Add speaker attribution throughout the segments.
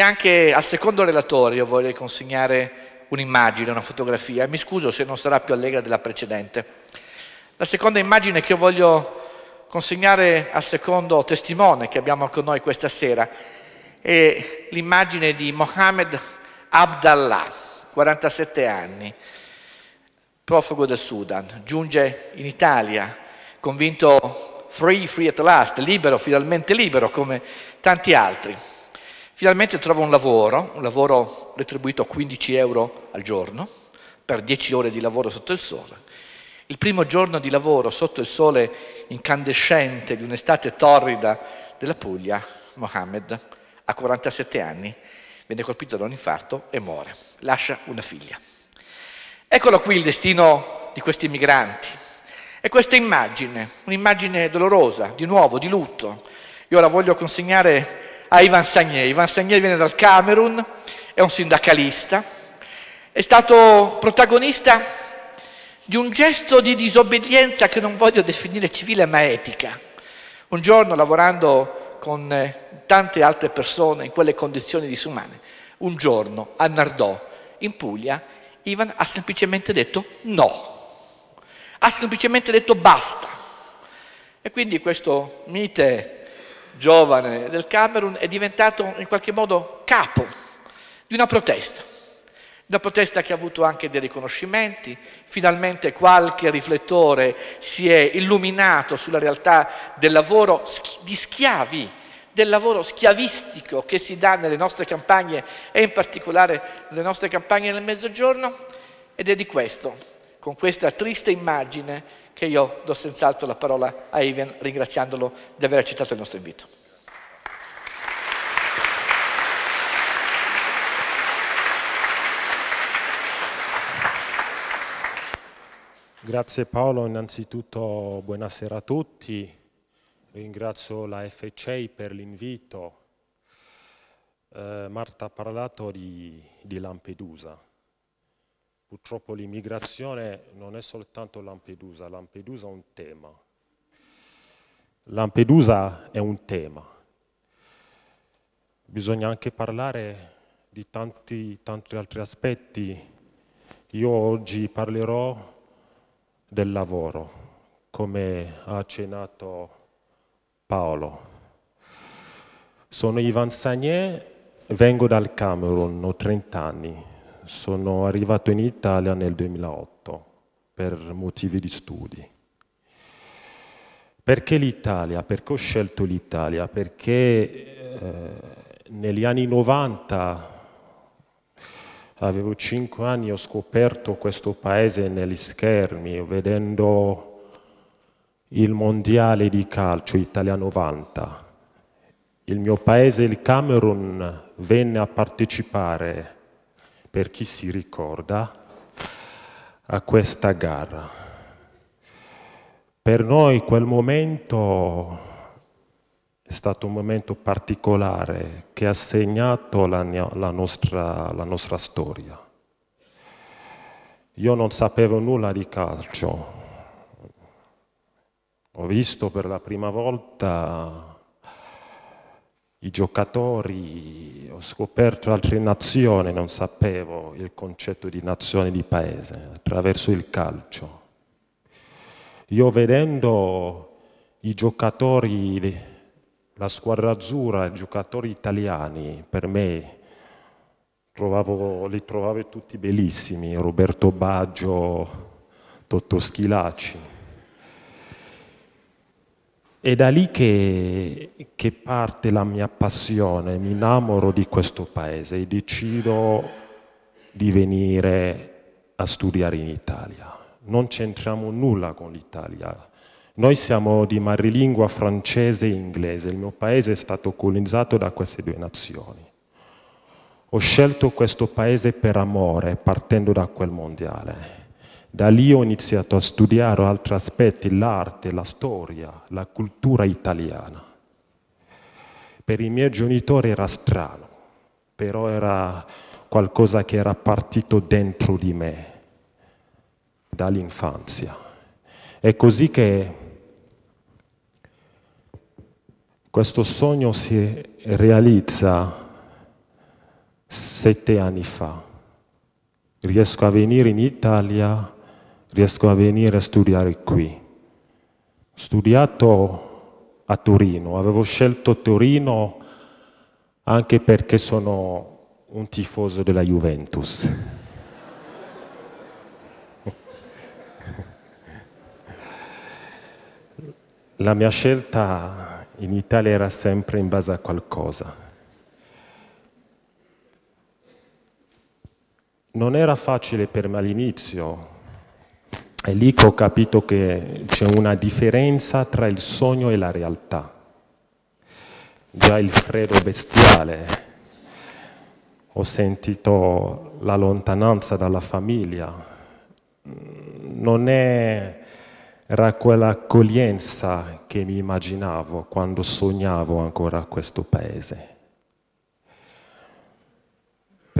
Speaker 1: E anche al secondo relatore io vorrei consegnare un'immagine, una fotografia. Mi scuso se non sarà più allegra della precedente. La seconda immagine che io voglio consegnare al secondo testimone che abbiamo con noi questa sera è l'immagine di Mohamed Abdallah, 47 anni, profugo del Sudan, giunge in Italia convinto free, free at last, libero, finalmente libero come tanti altri. Finalmente trova un lavoro, un lavoro retribuito a 15 euro al giorno, per 10 ore di lavoro sotto il sole. Il primo giorno di lavoro sotto il sole incandescente di un'estate torrida della Puglia, Mohammed, a 47 anni, viene colpito da un infarto e muore. Lascia una figlia. Eccolo qui il destino di questi migranti. E questa immagine, un'immagine dolorosa, di nuovo, di lutto. Io la voglio consegnare a Ivan Sagné. Ivan Sagné viene dal Camerun, è un sindacalista, è stato protagonista di un gesto di disobbedienza che non voglio definire civile ma etica. Un giorno lavorando con eh, tante altre persone in quelle condizioni disumane, un giorno a Nardò, in Puglia, Ivan ha semplicemente detto no, ha semplicemente detto basta. E quindi questo mite giovane del Camerun, è diventato in qualche modo capo di una protesta, una protesta che ha avuto anche dei riconoscimenti, finalmente qualche riflettore si è illuminato sulla realtà del lavoro di schiavi, del lavoro schiavistico che si dà nelle nostre campagne e in particolare nelle nostre campagne nel Mezzogiorno ed è di questo, con questa triste immagine, che io do senz'altro la parola a Ivan ringraziandolo di aver accettato il nostro invito.
Speaker 2: Grazie Paolo, innanzitutto buonasera a tutti, ringrazio la FCI per l'invito. Eh, Marta ha parlato di, di Lampedusa Purtroppo l'immigrazione non è soltanto Lampedusa, Lampedusa è un tema. Lampedusa è un tema. Bisogna anche parlare di tanti, tanti altri aspetti. Io oggi parlerò del lavoro, come ha accennato Paolo. Sono Ivan Sagné, vengo dal Camerun, ho 30 anni sono arrivato in Italia nel 2008 per motivi di studi. Perché l'Italia? Perché ho scelto l'Italia? Perché eh, negli anni 90 avevo 5 anni ho scoperto questo paese negli schermi, vedendo il mondiale di calcio Italia 90. Il mio paese, il Camerun, venne a partecipare per chi si ricorda, a questa gara. Per noi quel momento è stato un momento particolare che ha segnato la, la, nostra, la nostra storia. Io non sapevo nulla di calcio, ho visto per la prima volta i giocatori, ho scoperto altre nazioni, non sapevo il concetto di nazione di paese attraverso il calcio. Io vedendo i giocatori, la squadra azzurra, i giocatori italiani, per me trovavo, li trovavo tutti bellissimi, Roberto Baggio, Totto Schilacci. È da lì che, che, parte la mia passione, mi innamoro di questo paese e decido di venire a studiare in Italia. Non c'entriamo nulla con l'Italia. Noi siamo di marilingua francese e inglese, il mio paese è stato colonizzato da queste due nazioni. Ho scelto questo paese per amore, partendo da quel mondiale da lì ho iniziato a studiare altri aspetti, l'arte, la storia, la cultura italiana. Per i miei genitori era strano, però era qualcosa che era partito dentro di me dall'infanzia. È così che questo sogno si realizza sette anni fa. Riesco a venire in Italia riesco a venire a studiare qui. Ho studiato a Torino, avevo scelto Torino anche perché sono un tifoso della Juventus. La mia scelta in Italia era sempre in base a qualcosa. Non era facile per me all'inizio è lì che ho capito che c'è una differenza tra il sogno e la realtà. Già il freddo bestiale, ho sentito la lontananza dalla famiglia, non era quell'accoglienza che mi immaginavo quando sognavo ancora questo paese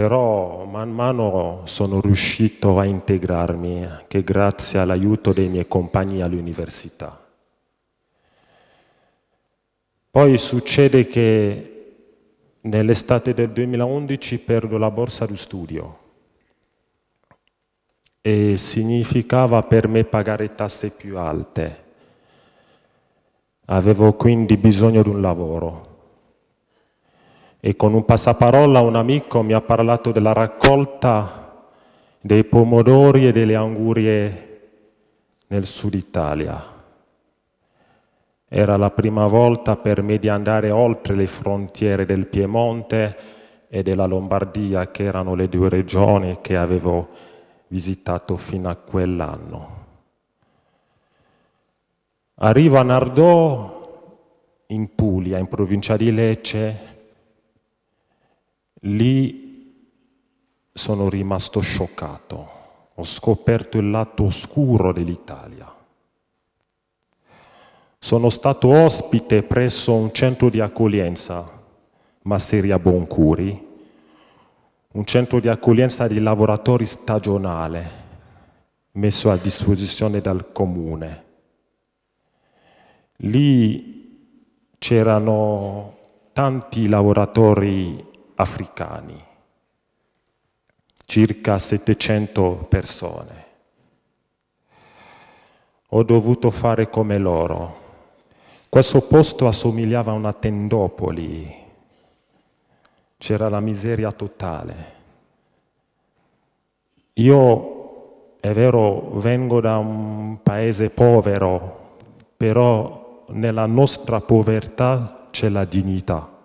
Speaker 2: però man mano sono riuscito a integrarmi anche grazie all'aiuto dei miei compagni all'università. Poi succede che nell'estate del 2011 perdo la borsa di studio e significava per me pagare tasse più alte. Avevo quindi bisogno di un lavoro e con un passaparola un amico mi ha parlato della raccolta dei pomodori e delle angurie nel sud Italia. Era la prima volta per me di andare oltre le frontiere del Piemonte e della Lombardia, che erano le due regioni che avevo visitato fino a quell'anno. Arrivo a Nardò, in Puglia, in provincia di Lecce, Lì sono rimasto scioccato, ho scoperto il lato oscuro dell'Italia. Sono stato ospite presso un centro di accoglienza, Masseria Boncuri, un centro di accoglienza di lavoratori stagionale messo a disposizione dal comune. Lì c'erano tanti lavoratori africani, circa 700 persone. Ho dovuto fare come loro. Questo posto assomigliava a una tendopoli, c'era la miseria totale. Io, è vero, vengo da un paese povero, però nella nostra povertà c'è la dignità.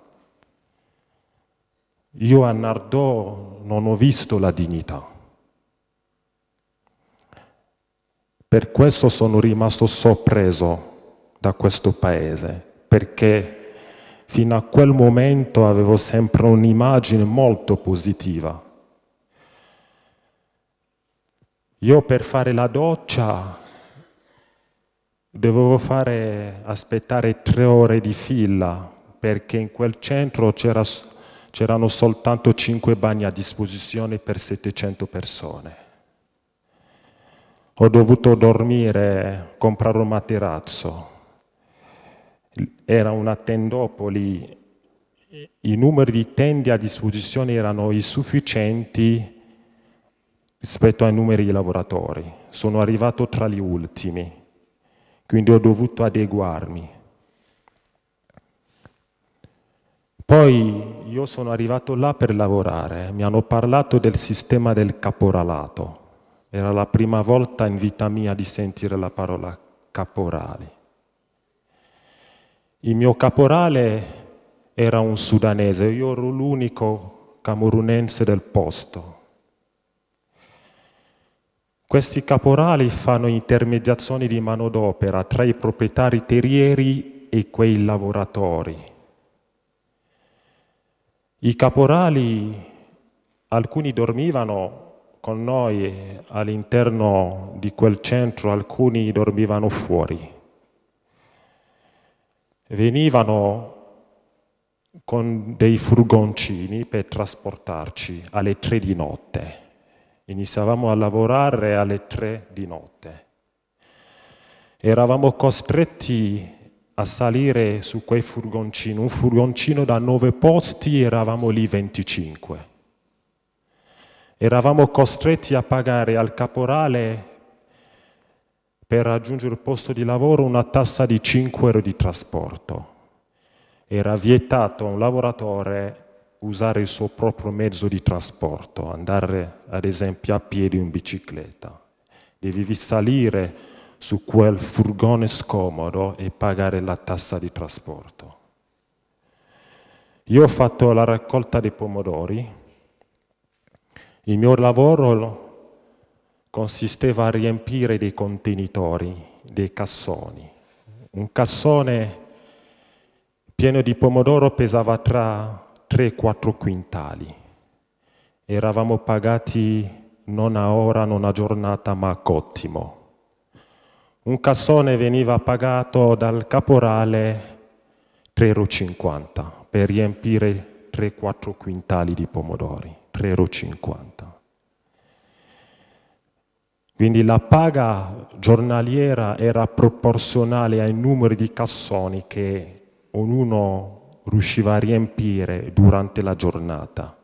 Speaker 2: Io a Nardò non ho visto la dignità. Per questo sono rimasto sorpreso da questo paese, perché fino a quel momento avevo sempre un'immagine molto positiva. Io per fare la doccia dovevo fare, aspettare tre ore di fila perché in quel centro c'era c'erano soltanto 5 bagni a disposizione per 700 persone. Ho dovuto dormire, comprare un materazzo. Era una tendopoli, i numeri di tende a disposizione erano insufficienti rispetto ai numeri di lavoratori. Sono arrivato tra gli ultimi, quindi ho dovuto adeguarmi. Poi io sono arrivato là per lavorare, mi hanno parlato del sistema del caporalato. Era la prima volta in vita mia di sentire la parola caporali. Il mio caporale era un sudanese, io ero l'unico camorunense del posto. Questi caporali fanno intermediazioni di manodopera tra i proprietari terrieri e quei lavoratori i caporali, alcuni dormivano con noi all'interno di quel centro, alcuni dormivano fuori. Venivano con dei furgoncini per trasportarci alle tre di notte. Iniziavamo a lavorare alle tre di notte. Eravamo costretti a salire su quei furgoncini, un furgoncino da nove posti, eravamo lì 25. Eravamo costretti a pagare al caporale per raggiungere il posto di lavoro una tassa di 5 euro di trasporto. Era vietato a un lavoratore usare il suo proprio mezzo di trasporto, andare ad esempio a piedi o in bicicletta. Devi salire su quel furgone scomodo e pagare la tassa di trasporto. Io ho fatto la raccolta dei pomodori, il mio lavoro consisteva a riempire dei contenitori, dei cassoni. Un cassone pieno di pomodoro pesava tra 3 e 4 quintali. Eravamo pagati non a ora, non a giornata, ma a cottimo un cassone veniva pagato dal caporale 3,50 euro per riempire 3-4 quintali di pomodori, 3,50 euro. Quindi la paga giornaliera era proporzionale ai numeri di cassoni che ognuno riusciva a riempire durante la giornata.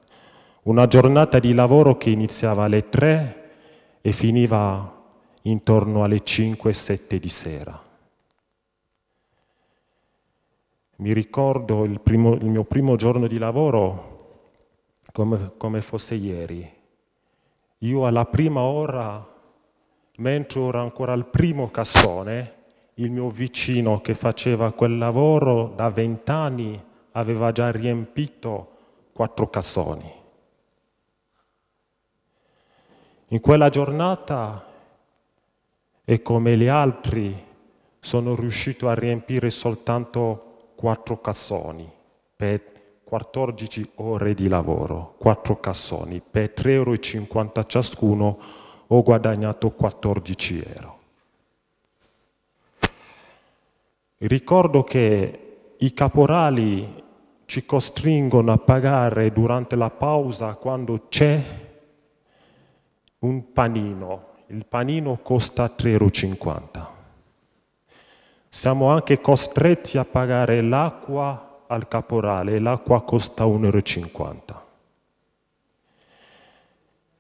Speaker 2: Una giornata di lavoro che iniziava alle 3 e finiva intorno alle 5-7 di sera. Mi ricordo il, primo, il, mio primo giorno di lavoro come, come fosse ieri. Io alla prima ora, mentre ero ancora al primo cassone, il mio vicino che faceva quel lavoro da vent'anni aveva già riempito quattro cassoni. In quella giornata e come gli altri sono riuscito a riempire soltanto quattro cassoni per 14 ore di lavoro, quattro cassoni, per 3,50 euro ciascuno ho guadagnato 14 euro. Ricordo che i caporali ci costringono a pagare durante la pausa quando c'è un panino il panino costa 3,50 euro. Siamo anche costretti a pagare l'acqua al caporale, l'acqua costa 1,50 euro.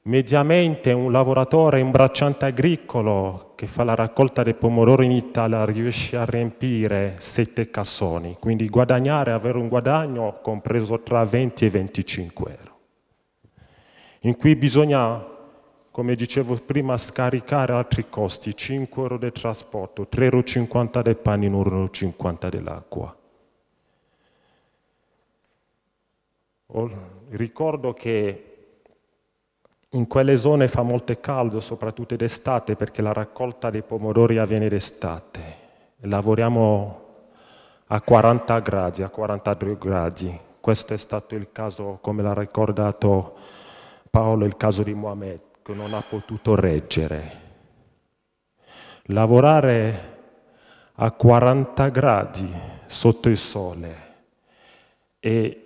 Speaker 2: Mediamente un lavoratore, un bracciante agricolo che fa la raccolta dei pomodori in Italia riesce a riempire sette cassoni, quindi guadagnare, avere un guadagno compreso tra 20 e 25 euro, in cui bisogna come dicevo prima, scaricare altri costi, 5 euro del trasporto, 3,50 euro del pane, 1,50 euro dell'acqua. Ricordo che in quelle zone fa molto caldo, soprattutto d'estate, perché la raccolta dei pomodori avviene d'estate. Lavoriamo a 40 gradi, a 42 gradi. Questo è stato il caso, come l'ha ricordato Paolo, il caso di Mohamed che non ha potuto reggere. Lavorare a 40 gradi sotto il sole e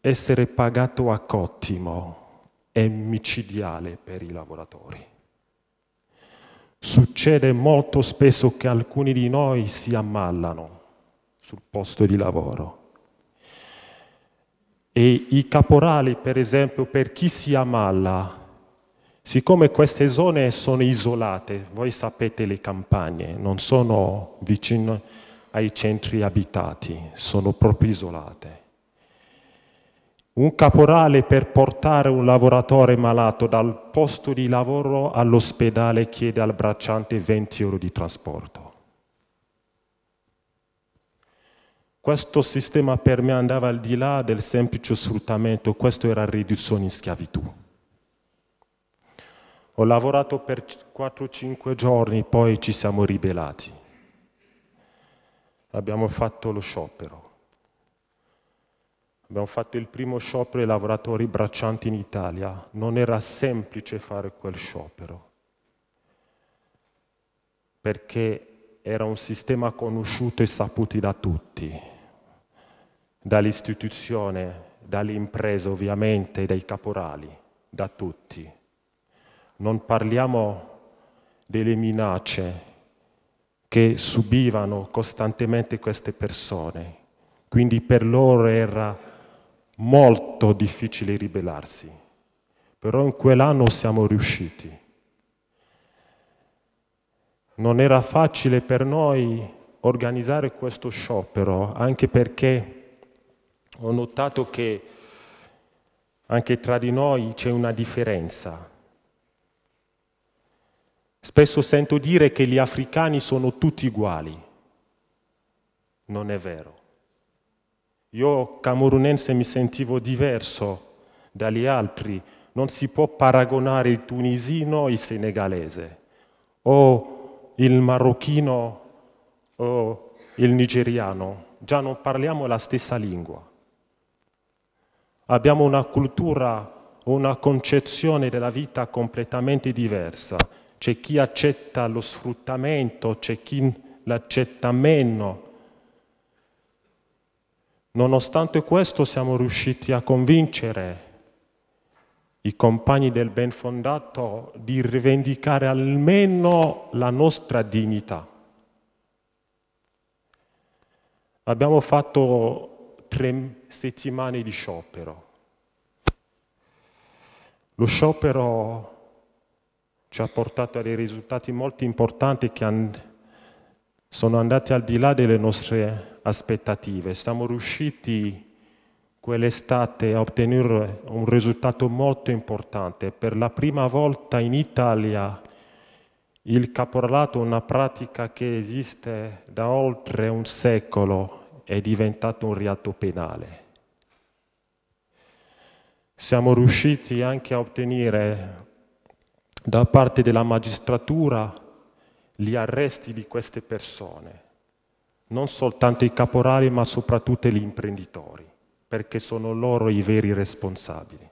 Speaker 2: essere pagato a cottimo è micidiale per i lavoratori. Succede molto spesso che alcuni di noi si ammalano sul posto di lavoro. E i caporali, per esempio, per chi si ammala, Siccome queste zone sono isolate, voi sapete le campagne, non sono vicino ai centri abitati, sono proprio isolate. Un caporale per portare un lavoratore malato dal posto di lavoro all'ospedale chiede al bracciante 20 euro di trasporto. Questo sistema per me andava al di là del semplice sfruttamento, questo era riduzione in schiavitù. Ho lavorato per 4-5 giorni, poi ci siamo ribellati. Abbiamo fatto lo sciopero. Abbiamo fatto il primo sciopero dei lavoratori braccianti in Italia. Non era semplice fare quel sciopero, perché era un sistema conosciuto e saputo da tutti, dall'istituzione, dall'impresa ovviamente, dai caporali, da tutti non parliamo delle minacce che subivano costantemente queste persone, quindi per loro era molto difficile ribellarsi, però in quell'anno siamo riusciti. Non era facile per noi organizzare questo sciopero, anche perché ho notato che anche tra di noi c'è una differenza Spesso sento dire che gli africani sono tutti uguali. Non è vero. Io camerunense mi sentivo diverso dagli altri. Non si può paragonare il tunisino il senegalese o il marocchino o il nigeriano. Già non parliamo la stessa lingua. Abbiamo una cultura, una concezione della vita completamente diversa c'è chi accetta lo sfruttamento, c'è chi l'accetta meno. Nonostante questo siamo riusciti a convincere i compagni del ben fondato di rivendicare almeno la nostra dignità. Abbiamo fatto tre settimane di sciopero. Lo sciopero ci ha portato a dei risultati molto importanti che han, sono andati al di là delle nostre aspettative. Siamo riusciti quell'estate a ottenere un risultato molto importante. Per la prima volta in Italia il caporalato, una pratica che esiste da oltre un secolo, è diventato un reato penale. Siamo riusciti anche a ottenere da parte della magistratura gli arresti di queste persone, non soltanto i caporali ma soprattutto gli imprenditori, perché sono loro i veri responsabili.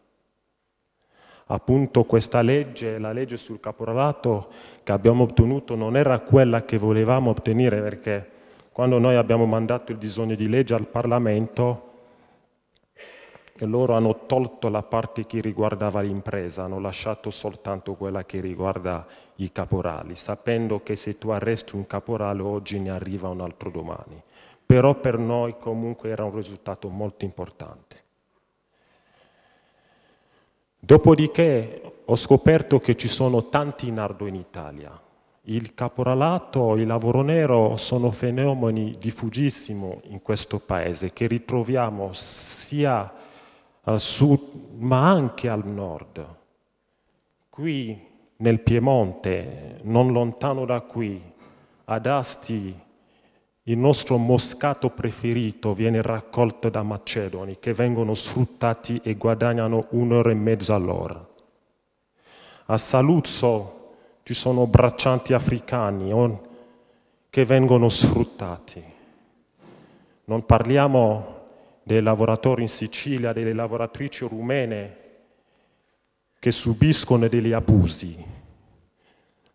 Speaker 2: Appunto questa legge, la legge sul caporalato che abbiamo ottenuto non era quella che volevamo ottenere perché quando noi abbiamo mandato il disegno di legge al Parlamento e loro hanno tolto la parte che riguardava l'impresa, hanno lasciato soltanto quella che riguarda i caporali, sapendo che se tu arresti un caporale oggi ne arriva un altro domani. Però per noi comunque era un risultato molto importante. Dopodiché ho scoperto che ci sono tanti nardo in Italia. Il caporalato, il lavoro nero sono fenomeni diffusissimi in questo paese che ritroviamo sia al sud ma anche al nord. Qui nel Piemonte, non lontano da qui, ad Asti, il nostro moscato preferito viene raccolto da macedoni che vengono sfruttati e guadagnano un'ora e mezza all'ora. A Saluzzo ci sono braccianti africani oh, che vengono sfruttati. Non parliamo dei lavoratori in Sicilia, delle lavoratrici rumene che subiscono degli abusi.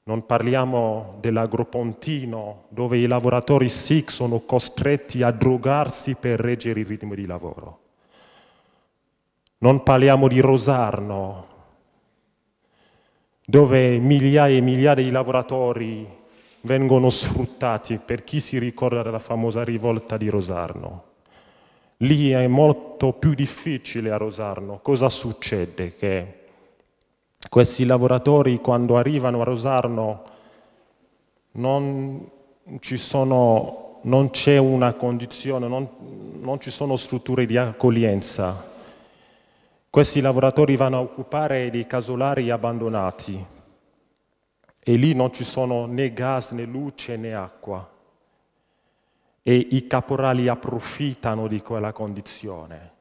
Speaker 2: Non parliamo dell'agropontino dove i lavoratori SIC sono costretti a drogarsi per reggere il ritmo di lavoro. Non parliamo di Rosarno dove migliaia e migliaia di lavoratori vengono sfruttati per chi si ricorda della famosa rivolta di Rosarno lì è molto più difficile a Rosarno. Cosa succede? Che questi lavoratori quando arrivano a Rosarno non, sono, non c'è una condizione, non, non ci sono strutture di accoglienza. Questi lavoratori vanno a occupare dei casolari abbandonati e lì non ci sono né gas né luce né acqua e i caporali approfittano di quella condizione.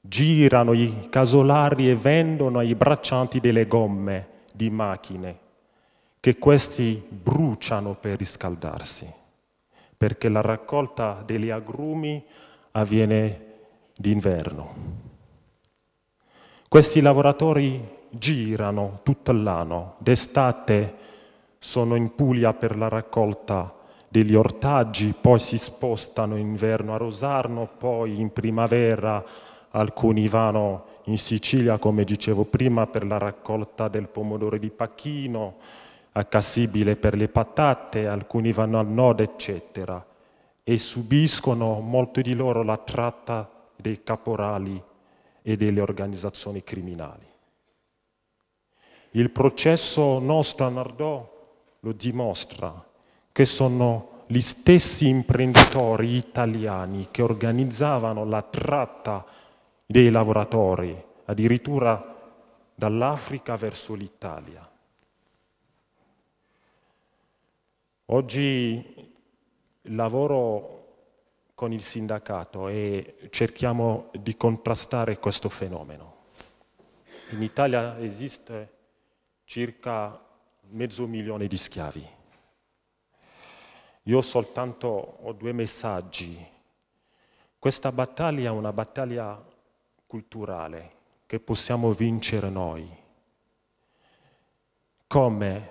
Speaker 2: Girano i casolari e vendono ai braccianti delle gomme di macchine che questi bruciano per riscaldarsi, perché la raccolta degli agrumi avviene d'inverno. Questi lavoratori girano tutto l'anno, d'estate sono in Puglia per la raccolta degli ortaggi, poi si spostano in inverno a Rosarno, poi in primavera alcuni vanno in Sicilia, come dicevo prima, per la raccolta del pomodoro di Pacchino, a Cassibile per le patate, alcuni vanno al nord, eccetera, e subiscono molti di loro la tratta dei caporali e delle organizzazioni criminali. Il processo nostro a Nardò lo dimostra, che sono gli stessi imprenditori italiani che organizzavano la tratta dei lavoratori, addirittura dall'Africa verso l'Italia. Oggi lavoro con il sindacato e cerchiamo di contrastare questo fenomeno. In Italia esiste circa mezzo milione di schiavi. Io soltanto ho due messaggi. Questa battaglia è una battaglia culturale che possiamo vincere noi. Come?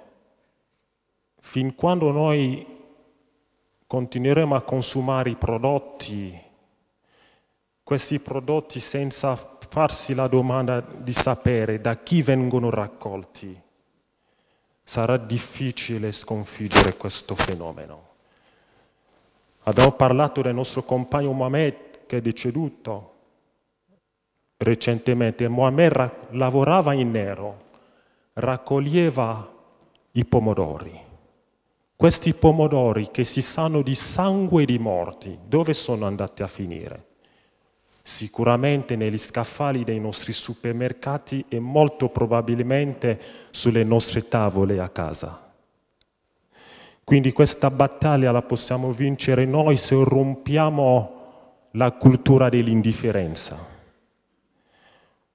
Speaker 2: Fin quando noi continueremo a consumare i prodotti, questi prodotti senza farsi la domanda di sapere da chi vengono raccolti, sarà difficile sconfiggere questo fenomeno. Abbiamo parlato del nostro compagno Mohamed che è deceduto recentemente. Mohamed lavorava in nero, raccoglieva i pomodori. Questi pomodori che si sanno di sangue di morti, dove sono andati a finire? Sicuramente negli scaffali dei nostri supermercati e molto probabilmente sulle nostre tavole a casa. Quindi questa battaglia la possiamo vincere noi se rompiamo la cultura dell'indifferenza.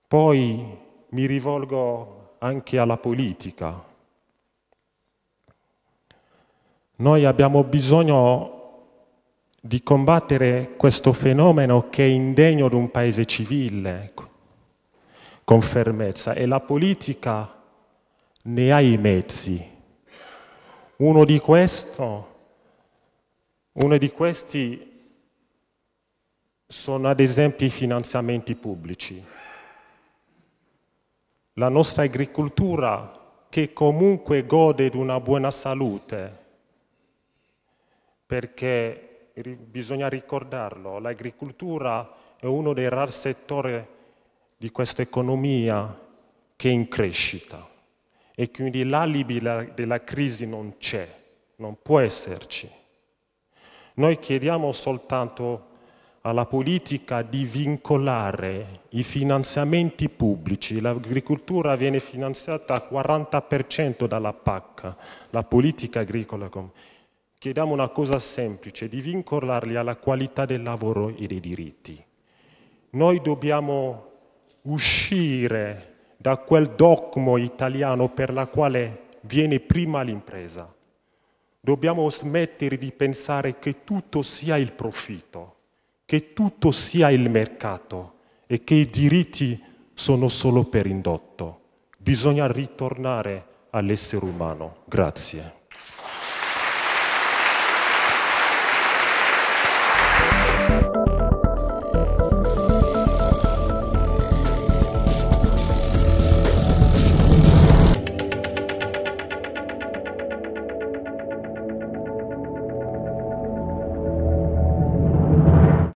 Speaker 2: Poi mi rivolgo anche alla politica. Noi abbiamo bisogno di combattere questo fenomeno che è indegno di un paese civile, ecco, con fermezza, e la politica ne ha i mezzi uno di questo, uno di questi sono ad esempio i finanziamenti pubblici. La nostra agricoltura che comunque gode di una buona salute, perché bisogna ricordarlo, l'agricoltura è uno dei rari settori di questa economia che è in crescita e quindi l'alibi della crisi non c'è, non può esserci. Noi chiediamo soltanto alla politica di vincolare i finanziamenti pubblici. L'agricoltura viene finanziata al 40% dalla PAC, la politica agricola comune chiediamo una cosa semplice, di vincolarli alla qualità del lavoro e dei diritti. Noi dobbiamo uscire da quel dogma italiano per la quale viene prima l'impresa. Dobbiamo smettere di pensare che tutto sia il profitto, che tutto sia il mercato e che i diritti sono solo per indotto. Bisogna ritornare all'essere umano. Grazie.